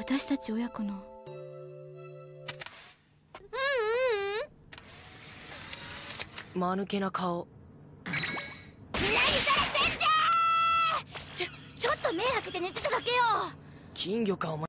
私たち親子のうんうんうん間抜けな顔何されてんじゃちょちょっと目開けて寝てただけよ金魚かお前